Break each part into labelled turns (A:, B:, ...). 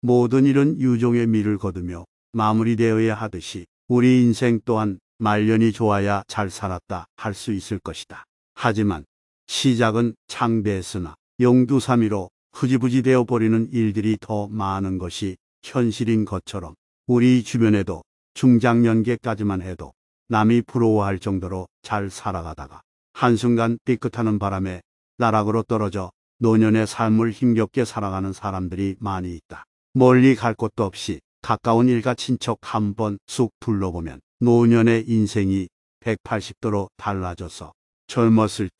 A: 모든 일은 유종의 미를 거두며 마무리되어야 하듯이 우리 인생 또한 말년이 좋아야 잘 살았다 할 수 있을 것이다. 하지만 시작은 창대했으나 영두삼이로 흐지부지 되어 버리는 일들이 더 많은 것이 현실인 것처럼 우리 주변에도 중장년계까지만 해도 남이 부러워할 정도로 잘 살아가다가 한순간 삐끗하는 바람에 나락으로 떨어져 노년의 삶을 힘겹게 살아가는 사람들이 많이 있다. 멀리 갈 곳도 없이 가까운 일가 친척 한 번쑥 둘러보면 노년의 인생이 180도로 달라져서 젊었을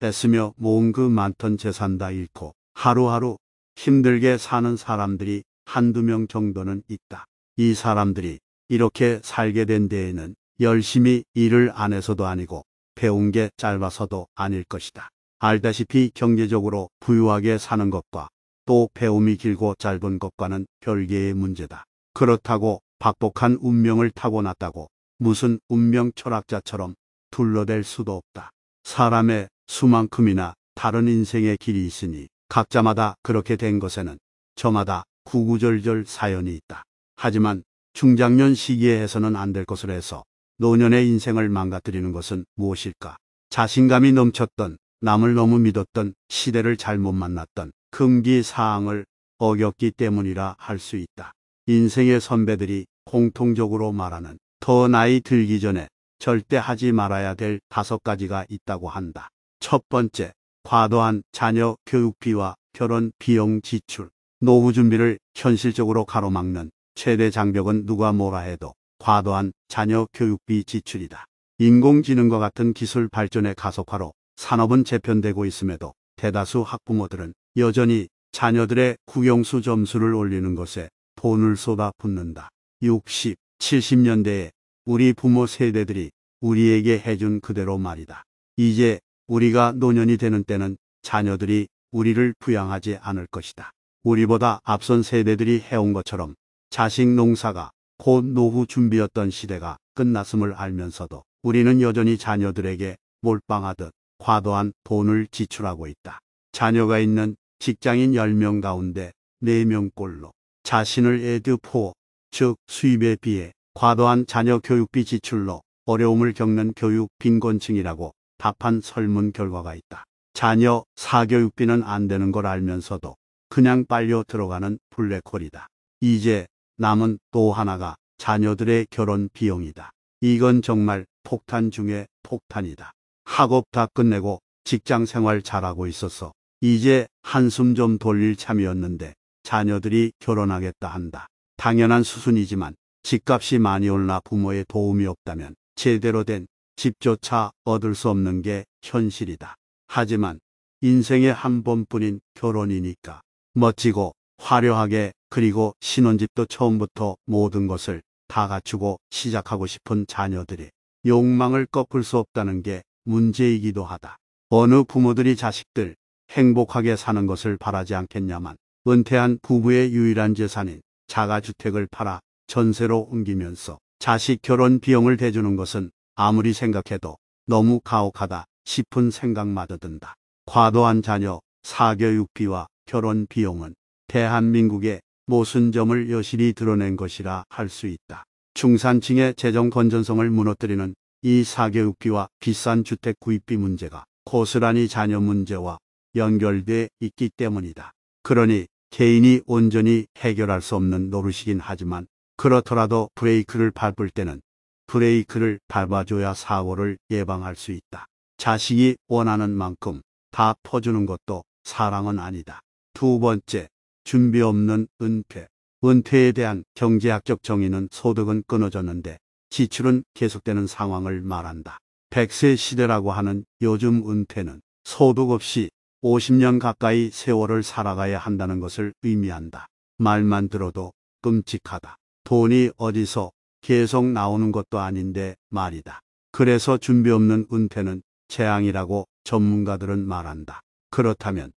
A: 때뺏으며 모은 그 많던 재산 다 잃고 하루하루 힘들게 사는 사람들이 한두 명 정도는 있다. 이 사람들이 이렇게 살게 된 데에는 열심히 일을 안 해서도 아니고 배운 게 짧아서도 아닐 것이다. 알다시피 경제적으로 부유하게 사는 것과 또 배움이 길고 짧은 것과는 별개의 문제다. 그렇다고 박복한 운명을 타고났다고 무슨 운명 철학자처럼 둘러댈 수도 없다. 사람의 수만큼이나 다른 인생의 길이 있으니 각자마다 그렇게 된 것에는 저마다 구구절절 사연이 있다. 하지만 중장년 시기에 해서는 안 될 것을 해서 노년의 인생을 망가뜨리는 것은 무엇일까? 자신감이 넘쳤던 남을 너무 믿었던 시대를 잘못 만났던 금기 사항을 어겼기 때문이라 할 수 있다. 인생의 선배들이 공통적으로 말하는 더 나이 들기 전에 절대 하지 말아야 될 다섯 가지가 있다고 한다. 첫 번째, 과도한 자녀 교육비와 결혼 비용 지출. 노후 준비를 현실적으로 가로막는 최대 장벽은 누가 뭐라 해도 과도한 자녀 교육비 지출이다. 인공지능과 같은 기술 발전의 가속화로 산업은 재편되고 있음에도 대다수 학부모들은 여전히 자녀들의 국영수 점수를 올리는 것에 돈을 쏟아 붓는다. 60, 70년대에 우리 부모 세대들이 우리에게 해준 그대로 말이다. 이제 우리가 노년이 되는 때는 자녀들이 우리를 부양하지 않을 것이다. 우리보다 앞선 세대들이 해온 것처럼 자식 농사가 곧 노후 준비였던 시대가 끝났음을 알면서도 우리는 여전히 자녀들에게 몰빵하듯 과도한 돈을 지출하고 있다. 자녀가 있는 직장인 10명 가운데 4명꼴로 자신을 에드포즉 수입에 비해 과도한 자녀 교육비 지출로 어려움을 겪는 교육 빈곤층이라고 답한 설문 결과가 있다. 자녀 사교육비는 안 되는 걸 알면서도 그냥 빨려 들어가는 블랙홀이다. 이제 남은 또 하나가 자녀들의 결혼 비용이다. 이건 정말 폭탄 중에 폭탄이다. 학업 다 끝내고 직장 생활 잘하고 있어서 이제 한숨 좀 돌릴 참이었는데 자녀들이 결혼하겠다 한다. 당연한 수순이지만 집값이 많이 올라 부모의 도움이 없다면 제대로 된 집조차 얻을 수 없는 게 현실이다. 하지만 인생의 한 번뿐인 결혼이니까 멋지고 화려하게 그리고 신혼집도 처음부터 모든 것을 다 갖추고 시작하고 싶은 자녀들이 욕망을 꺾을 수 없다는 게 문제이기도 하다. 어느 부모들이 자식들 행복하게 사는 것을 바라지 않겠냐만 은퇴한 부부의 유일한 재산인 자가주택을 팔아 전세로 옮기면서 자식 결혼 비용을 대주는 것은 아무리 생각해도 너무 가혹하다 싶은 생각마저 든다. 과도한 자녀 사교육비와 결혼 비용은 대한민국의 모순점을 여실히 드러낸 것이라 할 수 있다. 중산층의 재정 건전성을 무너뜨리는 이 사교육비와 비싼 주택 구입비 문제가 고스란히 자녀 문제와 연결돼 있기 때문이다. 그러니 개인이 온전히 해결할 수 없는 노릇이긴 하지만 그렇더라도 브레이크를 밟을 때는 브레이크를 밟아줘야 사고를 예방할 수 있다. 자식이 원하는 만큼 다 퍼주는 것도 사랑은 아니다. 두 번째, 준비 없는 은퇴. 은퇴에 대한 경제학적 정의는 소득은 끊어졌는데 지출은 계속되는 상황을 말한다. 백세 시대라고 하는 요즘 은퇴는 소득 없이 50년 가까이 세월을 살아가야 한다는 것을 의미한다. 말만 들어도 끔찍하다. 돈이 어디서 계속 나오는 것도 아닌데 말이다. 그래서 준비 없는 은퇴는 재앙이라고 전문가들은 말한다. 그렇다면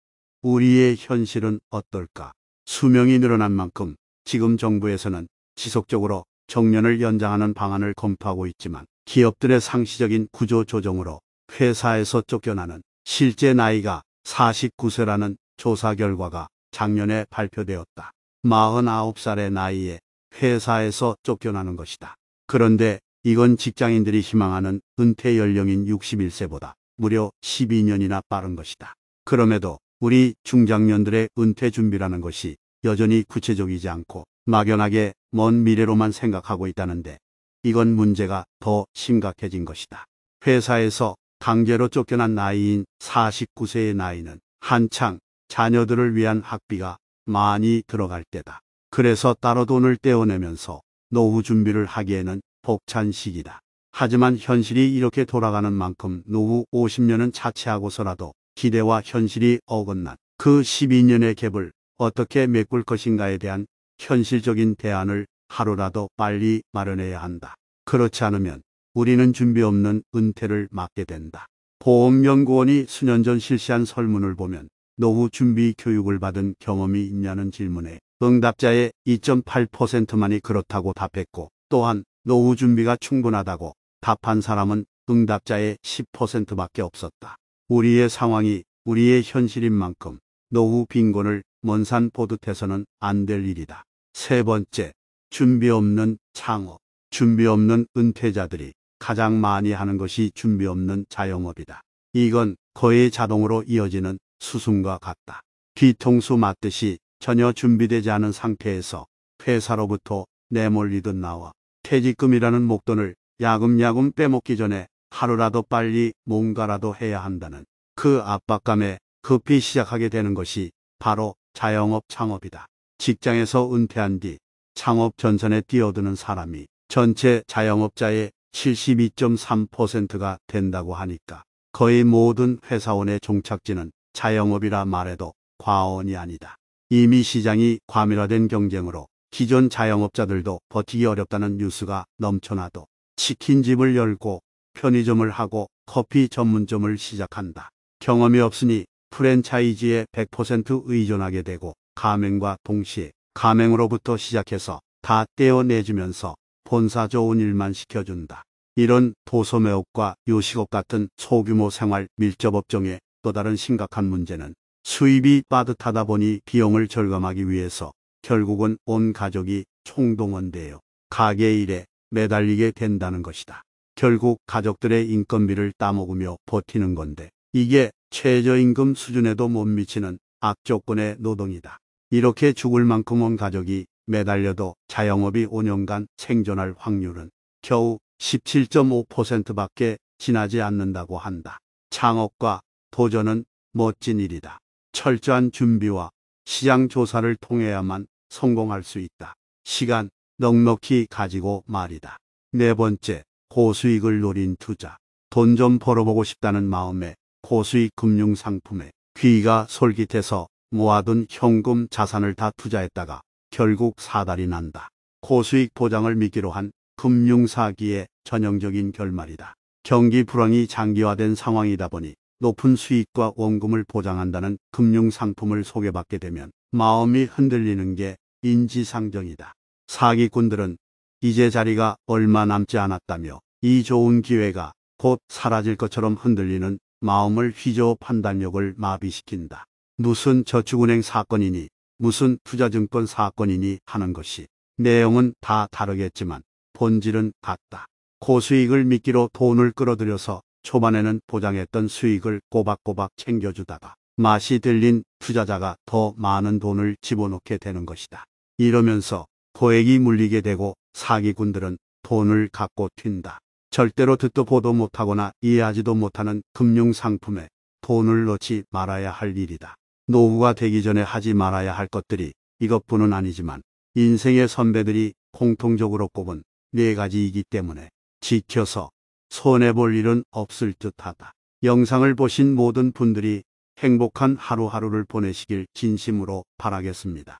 A: 우리의 현실은 어떨까? 수명이 늘어난 만큼 지금 정부에서는 지속적으로 정년을 연장하는 방안을 검토하고 있지만 기업들의 상시적인 구조 조정으로 회사에서 쫓겨나는 실제 나이가 49세라는 조사 결과가 작년에 발표되었다. 49살의 나이에 회사에서 쫓겨나는 것이다. 그런데 이건 직장인들이 희망하는 은퇴 연령인 61세보다 무려 12년이나 빠른 것이다. 그럼에도 우리 중장년들의 은퇴 준비라는 것이 여전히 구체적이지 않고 막연하게 먼 미래로만 생각하고 있다는데 이건 문제가 더 심각해진 것이다. 회사에서 강제로 쫓겨난 나이인 49세의 나이는 한창 자녀들을 위한 학비가 많이 들어갈 때다. 그래서 따로 돈을 떼어내면서 노후 준비를 하기에는 복찬 시기다. 하지만 현실이 이렇게 돌아가는 만큼 노후 50년은 자체하고서라도 기대와 현실이 어긋난 그 12년의 갭을 어떻게 메꿀 것인가에 대한 현실적인 대안을 하루라도 빨리 마련해야 한다. 그렇지 않으면 우리는 준비 없는 은퇴를 맞게 된다. 보험연구원이 수년 전 실시한 설문을 보면 노후 준비 교육을 받은 경험이 있냐는 질문에 응답자의 2.8%만이 그렇다고 답했고 또한 노후 준비가 충분하다고 답한 사람은 응답자의 10%밖에 없었다. 우리의 상황이 우리의 현실인 만큼 노후 빈곤을 먼 산 보듯해서는 안 될 일이다. 세 번째, 준비 없는 창업, 준비 없는 은퇴자들이 가장 많이 하는 것이 준비 없는 자영업이다. 이건 거의 자동으로 이어지는 수순과 같다. 뒤통수 맞듯이 전혀 준비되지 않은 상태에서 회사로부터 내몰리듯 나와 퇴직금이라는 목돈을 야금야금 빼먹기 전에 하루라도 빨리 뭔가라도 해야 한다는 그 압박감에 급히 시작하게 되는 것이 바로 자영업 창업이다. 직장에서 은퇴한 뒤 창업 전선에 뛰어드는 사람이 전체 자영업자의 72.3%가 된다고 하니까 거의 모든 회사원의 종착지는 자영업이라 말해도 과언이 아니다. 이미 시장이 과밀화된 경쟁으로 기존 자영업자들도 버티기 어렵다는 뉴스가 넘쳐나도 치킨집을 열고 편의점을 하고 커피 전문점을 시작한다. 경험이 없으니 프랜차이즈에 100% 의존하게 되고 가맹과 동시에 가맹으로부터 시작해서 다 떼어내주면서 본사 좋은 일만 시켜준다. 이런 도소매업과 요식업 같은 소규모 생활 밀접업종의 또 다른 심각한 문제는 수입이 빠듯하다 보니 비용을 절감하기 위해서 결국은 온 가족이 총동원되어 가게 일에 매달리게 된다는 것이다. 결국 가족들의 인건비를 따먹으며 버티는 건데 이게 최저임금 수준에도 못 미치는 악조건의 노동이다. 이렇게 죽을 만큼 온 가족이 매달려도 자영업이 5년간 생존할 확률은 겨우 17.5%밖에 지나지 않는다고 한다. 창업과 도전은 멋진 일이다. 철저한 준비와 시장 조사를 통해야만 성공할 수 있다. 시간 넉넉히 가지고 말이다. 네 번째, 고수익을 노린 투자. 돈 좀 벌어보고 싶다는 마음에 고수익 금융 상품에 귀가 솔깃해서 모아둔 현금 자산을 다 투자했다가 결국 사달이 난다. 고수익 보장을 믿기로한 금융 사기의 전형적인 결말이다. 경기 불황이 장기화된 상황이다 보니 높은 수익과 원금을 보장한다는 금융 상품을 소개받게 되면 마음이 흔들리는 게 인지상정이다. 사기꾼들은 이제 자리가 얼마 남지 않았다며 이 좋은 기회가 곧 사라질 것처럼 흔들리는 마음을 휘저어 판단력을 마비시킨다. 무슨 저축은행 사건이니 무슨 투자증권 사건이니 하는 것이 내용은 다 다르겠지만 본질은 같다. 고수익을 미끼로 돈을 끌어들여서 초반에는 보장했던 수익을 꼬박꼬박 챙겨주다가 맛이 들린 투자자가 더 많은 돈을 집어넣게 되는 것이다. 이러면서 고액이 물리게 되고 사기꾼들은 돈을 갖고 튄다. 절대로 듣도 보도 못하거나 이해하지도 못하는 금융상품에 돈을 넣지 말아야 할 일이다. 노후가 되기 전에 하지 말아야 할 것들이 이것뿐은 아니지만 인생의 선배들이 공통적으로 꼽은 네 가지이기 때문에 지켜서 손해볼 일은 없을 듯하다. 영상을 보신 모든 분들이 행복한 하루하루를 보내시길 진심으로 바라겠습니다.